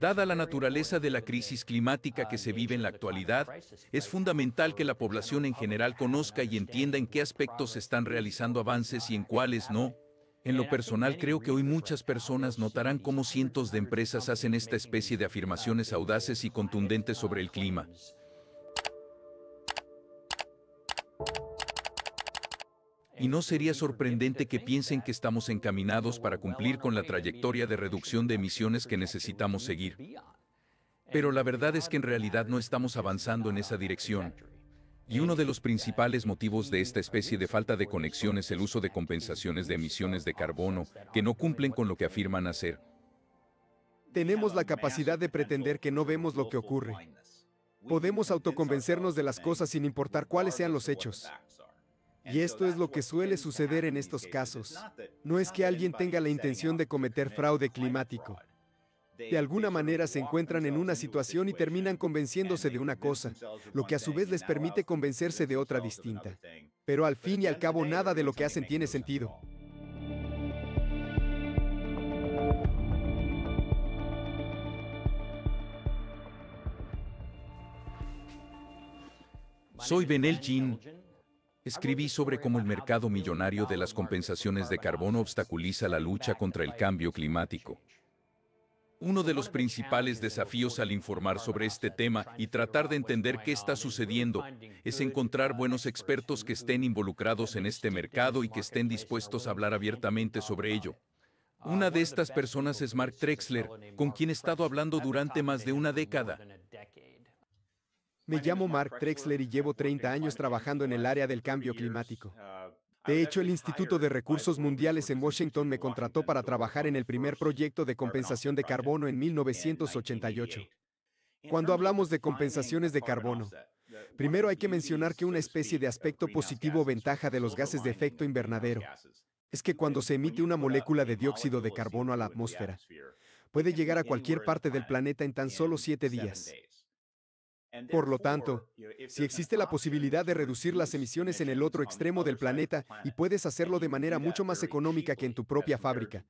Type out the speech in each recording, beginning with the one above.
Dada la naturaleza de la crisis climática que se vive en la actualidad, es fundamental que la población en general conozca y entienda en qué aspectos se están realizando avances y en cuáles no. En lo personal creo que hoy muchas personas notarán cómo cientos de empresas hacen esta especie de afirmaciones audaces y contundentes sobre el clima y no este, sería sorprendente que piensen que estamos encaminados para cumplir con la trayectoria de reducción de emisiones que necesitamos seguir. Pero la verdad es que en realidad no estamos avanzando en esa dirección. Y uno de los principales motivos de esta especie de falta de conexión es el uso de compensaciones de emisiones de carbono, que no cumplen con lo que afirman hacer. Tenemos la capacidad de pretender que no vemos lo que ocurre. Podemos autoconvencernos de las cosas sin importar cuáles sean los hechos. Y esto es lo que suele suceder en estos casos. No es que alguien tenga la intención de oh, cometer fraude climático. De alguna manera se encuentran en una situación y terminan convenciéndose de una cosa, lo que a su vez les permite convencerse de otra distinta. Pero al fin y al cabo nada de lo que hacen tiene sentido. Soy Benel Jin Escribí sobre cómo el mercado millonario de las compensaciones de carbono obstaculiza la lucha contra el cambio climático. Uno de los principales desafíos al informar sobre este tema y tratar de entender qué está sucediendo es encontrar buenos expertos que estén involucrados en este mercado y que estén dispuestos a hablar abiertamente sobre ello. Una de estas personas es Mark Trexler, con quien he estado hablando durante más de una década, me llamo Mark Trexler y llevo 30 años trabajando en el área del cambio climático. Uh, de hecho, el Instituto de Recursos Mundiales en Washington me contrató para trabajar en el primer proyecto de compensación de carbono en 1988. Cuando hablamos de compensaciones de carbono, primero hay que mencionar que una especie de aspecto positivo o ventaja de los gases de efecto invernadero es que cuando se emite una molécula de dióxido de carbono a la atmósfera, puede llegar a cualquier parte del planeta en tan solo siete días. Por lo tanto, si existe la posibilidad de reducir las emisiones en el otro extremo del planeta y puedes hacerlo de manera mucho más económica que en tu propia fábrica,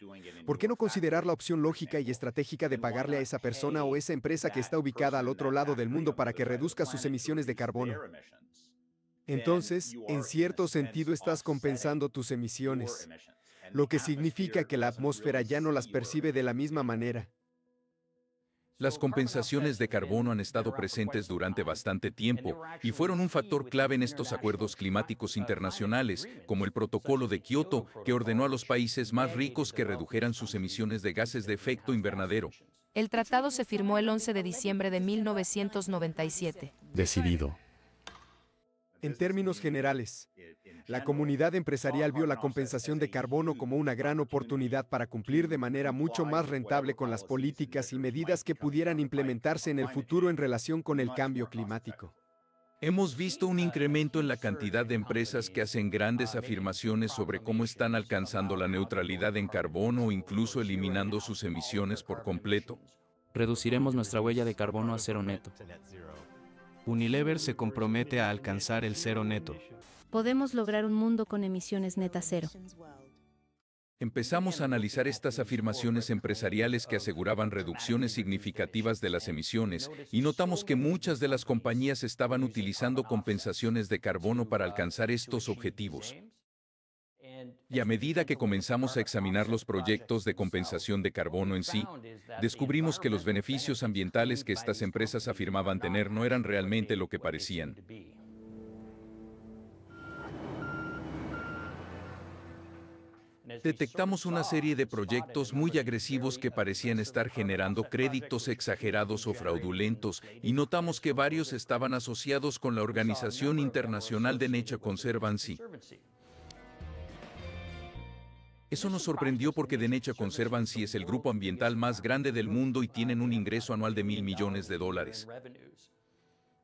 ¿por qué no considerar la opción lógica y estratégica de pagarle a esa persona o esa empresa que está ubicada al otro lado del mundo para que reduzca sus emisiones de carbono? Entonces, en cierto sentido estás compensando tus emisiones, lo que significa que la atmósfera ya no las percibe de la misma manera. Las compensaciones de carbono han estado presentes durante bastante tiempo y fueron un factor clave en estos acuerdos climáticos internacionales, como el protocolo de Kioto, que ordenó a los países más ricos que redujeran sus emisiones de gases de efecto invernadero. El tratado se firmó el 11 de diciembre de 1997. Decidido. En términos generales, la comunidad empresarial vio la compensación de carbono como una gran oportunidad para cumplir de manera mucho más rentable con las políticas y medidas que pudieran implementarse en el futuro en relación con el cambio climático. Hemos visto un incremento en la cantidad de empresas que hacen grandes afirmaciones sobre cómo están alcanzando la neutralidad en carbono o incluso eliminando sus emisiones por completo. Reduciremos nuestra huella de carbono a cero neto. Unilever se compromete a alcanzar el cero neto. Podemos lograr un mundo con emisiones neta cero. Empezamos a analizar estas afirmaciones empresariales que aseguraban reducciones significativas de las emisiones y notamos que muchas de las compañías estaban utilizando compensaciones de carbono para alcanzar estos objetivos. Y a medida que comenzamos a examinar los proyectos de compensación de carbono en sí, descubrimos que los beneficios ambientales que estas empresas afirmaban tener no eran realmente lo que parecían. Detectamos una serie de proyectos muy agresivos que parecían estar generando créditos exagerados o fraudulentos y notamos que varios estaban asociados con la Organización Internacional de Nature Conservancy. Eso nos sorprendió porque Denecha Conservancy es el grupo ambiental más grande del mundo y tienen un ingreso anual de mil millones de dólares.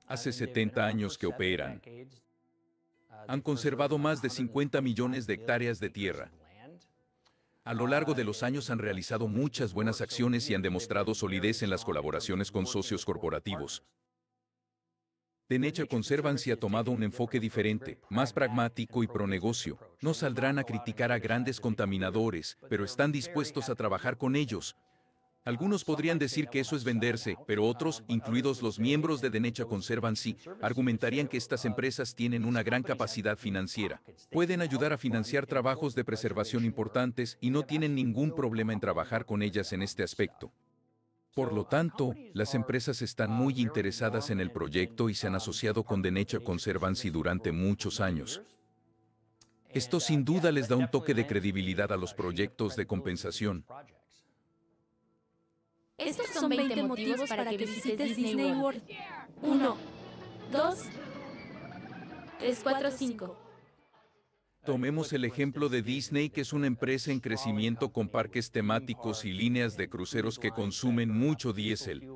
Hace 70 años que operan. Han conservado más de 50 millones de hectáreas de tierra. A lo largo de los años han realizado muchas buenas acciones y han demostrado solidez en las colaboraciones con socios corporativos. De Conservancy ha tomado un enfoque diferente, más pragmático y negocio. No saldrán a criticar a grandes contaminadores, pero están dispuestos a trabajar con ellos. Algunos podrían decir que eso es venderse, pero otros, incluidos los miembros de Denecha Conservancy, argumentarían que estas empresas tienen una gran capacidad financiera. Pueden ayudar a financiar trabajos de preservación importantes y no tienen ningún problema en trabajar con ellas en este aspecto. Por lo tanto, las empresas están muy interesadas en el proyecto y se han asociado con The Nature Conservancy durante muchos años. Esto sin duda les da un toque de credibilidad a los proyectos de compensación. Estos son 20 motivos para que visites Disney World. 1, 2, 3, 4, 5. Tomemos el ejemplo de Disney, que es una empresa en crecimiento con parques temáticos y líneas de cruceros que consumen mucho diésel.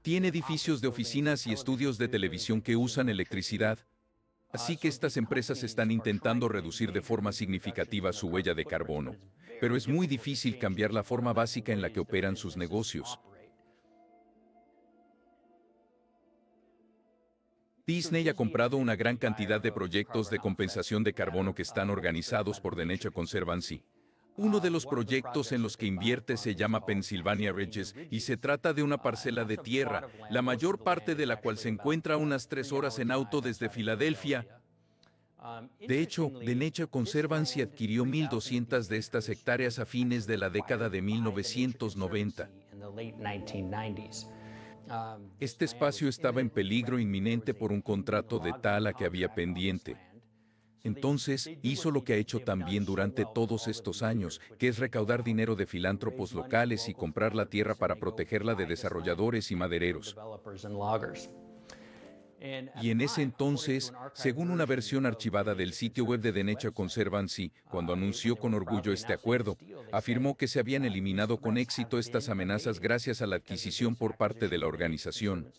Tiene edificios de oficinas y estudios de televisión que usan electricidad. Así que estas empresas están intentando reducir de forma significativa su huella de carbono. Pero es muy difícil cambiar la forma básica en la que operan sus negocios. Disney ha comprado una gran cantidad de proyectos de compensación de carbono que están organizados por The Nature Conservancy. Uno de los proyectos en los que invierte se llama Pennsylvania Ridges y se trata de una parcela de tierra, la mayor parte de la cual se encuentra a unas tres horas en auto desde Filadelfia. De hecho, The Nature Conservancy adquirió 1.200 de estas hectáreas a fines de la década de 1990. Este espacio estaba en peligro inminente por un contrato de tala que había pendiente. Entonces, hizo lo que ha hecho también durante todos estos años, que es recaudar dinero de filántropos locales y comprar la tierra para protegerla de desarrolladores y madereros. Y en ese entonces, según una versión archivada del sitio web de Denecha Conservancy, ah, cuando anunció con orgullo este acuerdo, afirmó que se habían eliminado con éxito estas amenazas gracias a la adquisición por parte de la organización.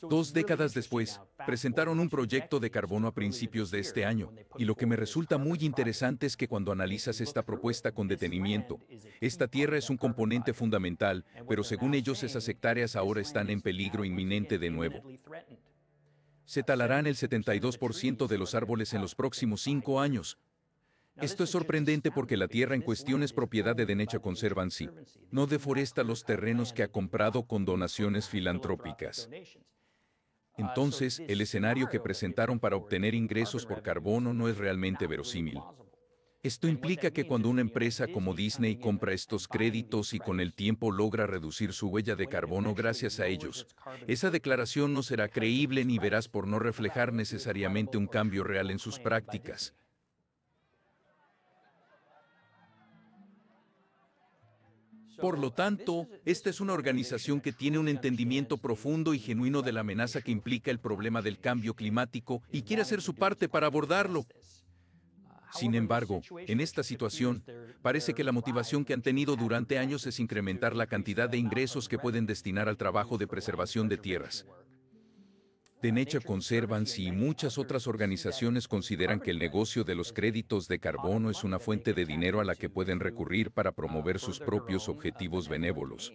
Dos décadas después, presentaron un proyecto de carbono a principios de este año, y lo que me resulta muy interesante es que cuando analizas esta propuesta con detenimiento, esta tierra es un componente fundamental, pero según ellos esas hectáreas ahora están en peligro inminente de nuevo. Se talarán el 72% de los árboles en los próximos cinco años. Esto es sorprendente porque la tierra en cuestión es propiedad de Denecha Conservancy. No deforesta los terrenos que ha comprado con donaciones filantrópicas. Entonces, el escenario que presentaron para obtener ingresos por carbono no es realmente verosímil. Esto implica que cuando una empresa como Disney compra estos créditos y con el tiempo logra reducir su huella de carbono gracias a ellos, esa declaración no será creíble ni verás por no reflejar necesariamente un cambio real en sus prácticas. Por lo tanto, esta es una organización que tiene un entendimiento profundo y genuino de la amenaza que implica el problema del cambio climático y quiere hacer su parte para abordarlo. Sin embargo, en esta situación, parece que la motivación que han tenido durante años es incrementar la cantidad de ingresos que pueden destinar al trabajo de preservación de tierras. Nature Conservancy y muchas otras organizaciones consideran que el negocio de los créditos de carbono es una fuente de dinero a la que pueden recurrir para promover sus propios objetivos benévolos.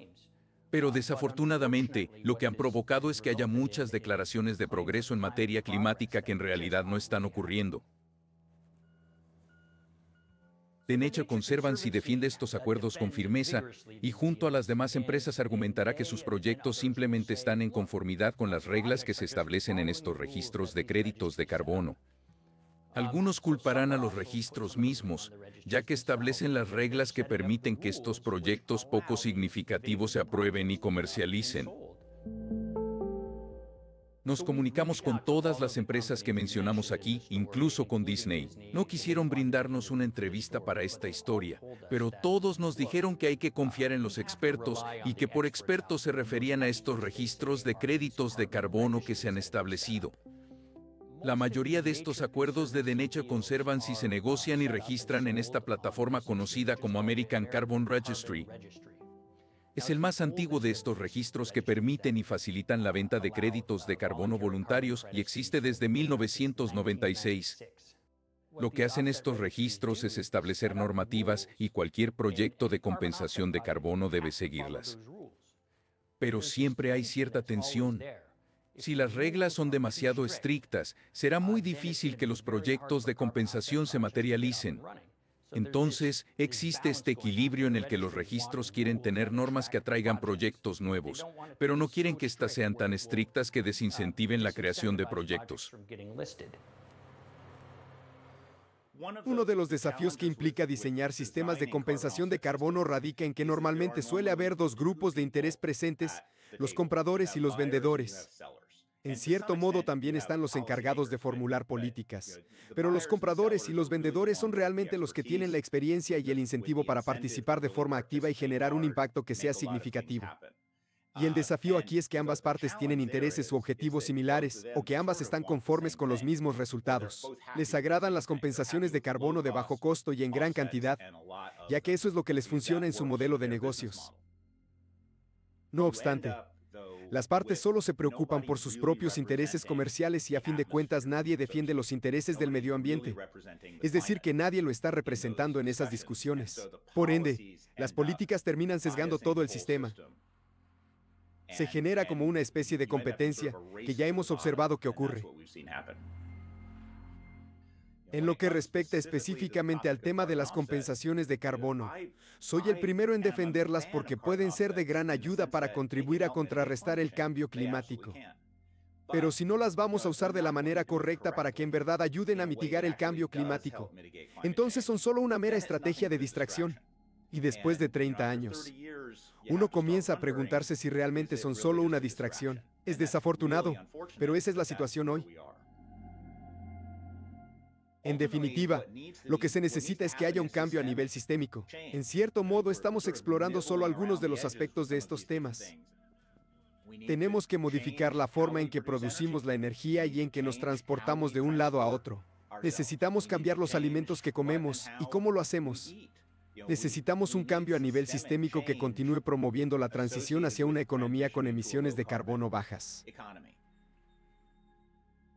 Pero desafortunadamente, lo que han provocado es que haya muchas declaraciones de progreso en materia climática que en realidad no están ocurriendo. De conservan si defiende estos acuerdos con firmeza y junto a las demás empresas argumentará que sus proyectos simplemente están en conformidad con las reglas que se establecen en estos registros de créditos de carbono. Algunos culparán a los registros mismos, ya que establecen las reglas que permiten que estos proyectos poco significativos se aprueben y comercialicen. Nos comunicamos con todas las empresas que mencionamos aquí, incluso con Disney. No quisieron brindarnos una entrevista para esta historia, pero todos nos dijeron que hay que confiar en los expertos y que por expertos se referían a estos registros de créditos de carbono que se han establecido. La mayoría de estos acuerdos de derecho conservan si se negocian y registran en esta plataforma conocida como American Carbon Registry. Es el más antiguo de estos registros que permiten y facilitan la venta de créditos de carbono voluntarios y existe desde 1996. Lo que hacen estos registros es establecer normativas y cualquier proyecto de compensación de carbono debe seguirlas. Pero siempre hay cierta tensión. Si las reglas son demasiado estrictas, será muy difícil que los proyectos de compensación se materialicen. Entonces, existe este equilibrio en el que los registros quieren tener normas que atraigan proyectos nuevos, pero no quieren que éstas sean tan estrictas que desincentiven la creación de proyectos. Uno de los desafíos que implica diseñar sistemas de compensación de carbono radica en que normalmente suele haber dos grupos de interés presentes, los compradores y los vendedores. En cierto modo también están los encargados de formular políticas, pero los compradores y los vendedores son realmente los que tienen la experiencia y el incentivo para participar de forma activa y generar un impacto que sea significativo. Y el ah, desafío aquí es que ambas partes tienen intereses u objetivos similares, o que ambas están conformes con los mismos resultados. Les agradan las compensaciones de carbono de bajo costo y en gran cantidad, ya que eso es lo que les funciona en su modelo de negocios. No obstante, las partes solo se preocupan por sus propios intereses comerciales y a fin de cuentas nadie defiende los intereses del medio ambiente. Es decir, que nadie lo está representando en esas discusiones. Por ende, las políticas terminan sesgando todo el sistema. Se genera como una especie de competencia que ya hemos observado que ocurre. En lo que respecta específicamente al tema de las compensaciones de carbono, soy el primero en defenderlas porque pueden ser de gran ayuda para contribuir a contrarrestar el cambio climático. Pero si no las vamos a usar de la manera correcta para que en verdad ayuden a mitigar el cambio climático, entonces son solo una mera estrategia de distracción. Y después de 30 años, uno comienza a preguntarse si realmente son solo una distracción. Es desafortunado, pero esa es la situación hoy. En definitiva, lo que se necesita es que haya un cambio a nivel sistémico. En cierto modo, estamos explorando solo algunos de los aspectos de estos temas. Tenemos que modificar la forma en que producimos la energía y en que nos transportamos de un lado a otro. Necesitamos cambiar los alimentos que comemos y cómo lo hacemos. Necesitamos un cambio a nivel sistémico que continúe promoviendo la transición hacia una economía con emisiones de carbono bajas.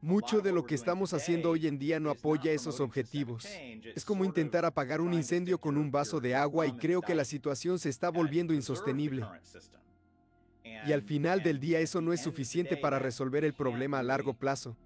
Mucho de lo que estamos haciendo hoy en día no apoya esos objetivos. Es como intentar apagar un incendio con un vaso de agua y creo que la situación se está volviendo insostenible. Y al final del día eso no es suficiente para resolver el problema a largo plazo.